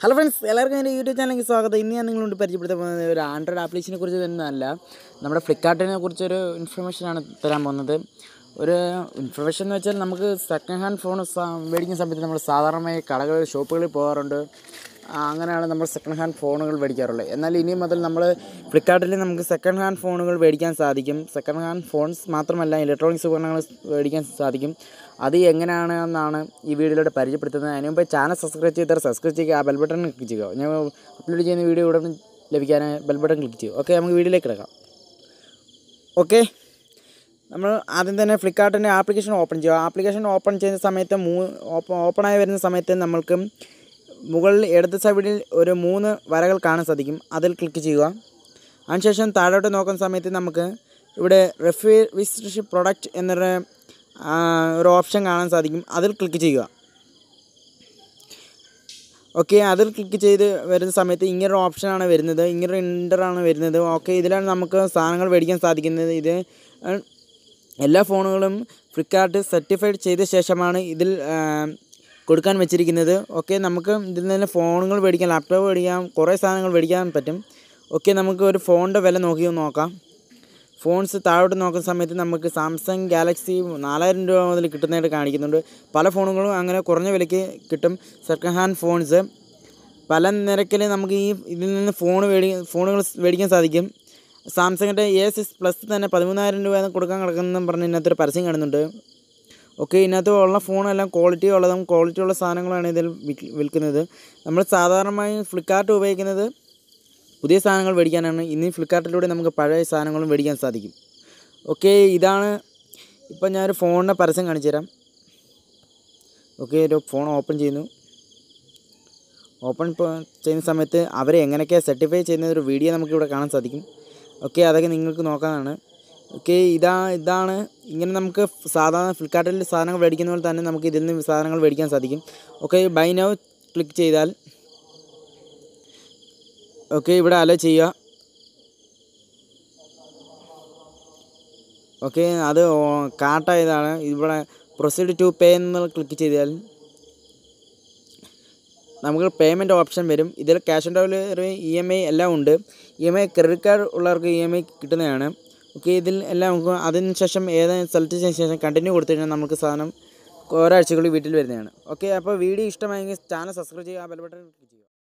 hello friends എല്ലാവർക്കും എൻ്റെ YouTube ചാനലിലേക്ക് സ്വാഗതം ഇനി ഞാൻ നിങ്ങളോട് പരിചയപ്പെടുത്താൻ പോകുന്നത് ഒരു ആൻഡ്രോയിഡ് ആപ്ലിക്കേഷനെ കുറിച്ച് തന്നെയല്ല നമ്മുടെ ഫ്ലിപ്കാർട്ടിനെ കുറിച്ചൊരു ഇൻഫർമേഷനാണ് തരാൻ പോകുന്നത് ഒരു ഇൻഫർമേഷൻ എന്ന് വെച്ചാൽ നമുക്ക് സെക്കൻഡ് ഹാൻഡ് ഫോൺ മേടിക്കുന്ന സമയത്ത് നമ്മൾ സാധാരണമായി കടകളിൽ ഷോപ്പുകളിൽ പോകാറുണ്ട് അങ്ങനെയാണ് നമ്മൾ സെക്കൻഡ് ഹാൻഡ് ഫോണുകൾ മേടിക്കാറുള്ളത് എന്നാൽ ഇനി മുതൽ നമ്മൾ ഫ്ലിപ്കാർട്ടിൽ നമുക്ക് സെക്കൻഡ് ഹാൻഡ് ഫോണുകൾ മേടിക്കാൻ സാധിക്കും സെക്കൻഡ് ഹാൻഡ് ഫോൺസ് മാത്രമല്ല ഇലക്ട്രോണിക്സ് ഉപകരണങ്ങൾ മേടിക്കാൻ സാധിക്കും അത് എങ്ങനെയാണ് എന്നാണ് ഈ വീഡിയോയിലൂടെ പരിചയപ്പെടുത്തുന്നത് അതിന് മുമ്പ് ചാനൽ സബ്സ്ക്രൈബ് ചെയ്താൽ സബ്സ്ക്രൈബ് ചെയ്യുക ആ ബെൽ ബട്ടൺ ക്ലിക്ക് ചെയ്യുക ഞാൻ അപ്ലോഡ് ചെയ്യുന്ന വീഡിയോ ഉടനെ ലഭിക്കാൻ ബെൽ ബട്ടൺ ക്ലിക്ക് ചെയ്യുക ഓക്കെ നമുക്ക് വീഡിയോയിലേക്ക് കിടക്കാം ഓക്കെ നമ്മൾ ആദ്യം തന്നെ ഫ്ലിപ്കാർട്ടിൻ്റെ ആപ്ലിക്കേഷൻ ഓപ്പൺ ചെയ്യുക ആപ്ലിക്കേഷൻ ഓപ്പൺ ചെയ്യുന്ന സമയത്ത് മൂ ഓപ്പൺ ആയി വരുന്ന സമയത്ത് നമ്മൾക്ക് മുകളിൽ ഇടത് സൈഡിൽ ഒരു മൂന്ന് വരകൾ കാണാൻ സാധിക്കും അതിൽ ക്ലിക്ക് ചെയ്യുക അതിനുശേഷം താഴോട്ട് നോക്കുന്ന സമയത്ത് നമുക്ക് ഇവിടെ റെഫ്യൂവിസ്റ്റർഷിപ്പ് പ്രൊഡക്റ്റ് എന്നൊരു ഒരു ഓപ്ഷൻ കാണാൻ സാധിക്കും അതിൽ ക്ലിക്ക് ചെയ്യുക ഓക്കെ അതിൽ ക്ലിക്ക് ചെയ്ത് വരുന്ന സമയത്ത് ഇങ്ങനൊരു ഓപ്ഷനാണ് വരുന്നത് ഇങ്ങനൊരു ഇൻ്ററാണ് വരുന്നത് ഓക്കെ ഇതിലാണ് നമുക്ക് സാധനങ്ങൾ മേടിക്കാൻ സാധിക്കുന്നത് ഇത് എല്ലാ ഫോണുകളും ഫ്ലിപ്കാർട്ട് സർട്ടിഫൈഡ് ചെയ്ത ശേഷമാണ് ഇതിൽ കൊടുക്കാൻ വെച്ചിരിക്കുന്നത് ഓക്കെ നമുക്ക് ഇതിൽ നിന്ന് ഫോണുകൾ മേടിക്കാം ലാപ്ടോപ്പ് മേടിക്കാം കുറേ സാധനങ്ങൾ മേടിക്കാൻ പറ്റും ഓക്കെ നമുക്ക് ഒരു ഫോണിൻ്റെ വില നോക്കി നോക്കാം ഫോൺസ് താഴോട്ട് നോക്കുന്ന സമയത്ത് നമുക്ക് സാംസങ് ഗാലക്സി നാലായിരം രൂപ മുതൽ കിട്ടുന്നതായിട്ട് കാണിക്കുന്നുണ്ട് പല ഫോണുകളും അങ്ങനെ കുറഞ്ഞ വിലയ്ക്ക് കിട്ടും സെക്കൻഡ് ഹാൻഡ് ഫോൺസ് പല നിരക്കിൽ നമുക്ക് ഈ ഇതിൽ നിന്ന് ഫോൺ മേടി ഫോണുകൾ മേടിക്കാൻ സാധിക്കും സാംസങ്ങിൻ്റെ എ സിക്സ് പ്ലസ് തന്നെ പതിമൂന്നായിരം രൂപ കൊടുക്കാൻ കിടക്കുന്നതെന്ന് പറഞ്ഞ് ഇതിനകത്തൊരു പരസ്യം കാണുന്നുണ്ട് ഓക്കെ ഇതിനകത്ത് ഉള്ള ഫോണെല്ലാം ക്വാളിറ്റി ഉള്ളതും ക്വാളിറ്റി ഉള്ള സാധനങ്ങളാണ് ഇതിൽ വിൽക്കുന്നത് നമ്മൾ സാധാരണമായി ഫ്ലിപ്പ്കാർട്ട് ഉപയോഗിക്കുന്നത് പുതിയ സാധനങ്ങൾ മേടിക്കാനാണ് ഇനി ഫ്ലിപ്പ്കാർട്ടിലൂടെ നമുക്ക് പഴയ സാധനങ്ങളും മേടിക്കാൻ സാധിക്കും ഓക്കെ ഇതാണ് ഇപ്പം ഞാനൊരു ഫോണിൻ്റെ പരസ്യം കാണിച്ചു തരാം ഓക്കെ ഒരു ഫോൺ ഓപ്പൺ ചെയ്യുന്നു ഓപ്പൺ ചെയ്യുന്ന സമയത്ത് അവരെ എങ്ങനെയൊക്കെ സർട്ടിഫൈ ചെയ്യുന്ന ഒരു വീഡിയോ നമുക്കിവിടെ കാണാൻ സാധിക്കും ഓക്കെ അതൊക്കെ നിങ്ങൾക്ക് നോക്കാനാണ് ഓക്കെ ഇതാ ഇതാണ് ഇങ്ങനെ നമുക്ക് സാധാരണ ഫ്ലിപ്കാർട്ടിൽ സാധനങ്ങൾ മേടിക്കുന്ന പോലെ തന്നെ നമുക്ക് ഇതിൽ നിന്ന് സാധനങ്ങൾ മേടിക്കാൻ സാധിക്കും ഓക്കെ ബൈ നൗ ക്ലിക്ക് ചെയ്താൽ ഓക്കെ ഇവിടെ അലോ ചെയ്യുക ഓക്കെ അത് കാട്ടായതാണ് ഇവിടെ പ്രൊസീഡ് ടു പേ എന്നുള്ള ക്ലിക്ക് ചെയ്താൽ നമുക്ക് പേയ്മെൻറ്റ് ഓപ്ഷൻ വരും ഇതിൽ cash on delivery E M I എല്ലാം ഉണ്ട് E M I credit card ഉള്ളവർക്ക് ഇ എം ഐ കിട്ടുന്നതാണ് ഓക്കെ ഇതിൽ എല്ലാം നമുക്ക് അതിന് ശേഷം ഏതെങ്കിലും സെലക്ട് ചെയ്തതിന് ശേഷം കണ്ടിന്യൂ കൊടുത്തു കഴിഞ്ഞാൽ നമുക്ക് സാധനം ഒരാഴ്ചക്കുള്ളിൽ വീട്ടിൽ വരുന്നതാണ് ഓക്കെ അപ്പോൾ വീഡിയോ ഇഷ്ടമായെങ്കിൽ ചാനൽ സബ്സ്ക്രൈബ് ചെയ്യുക ബെൽ ബട്ടൺ ക്ലിക്ക് ചെയ്യുക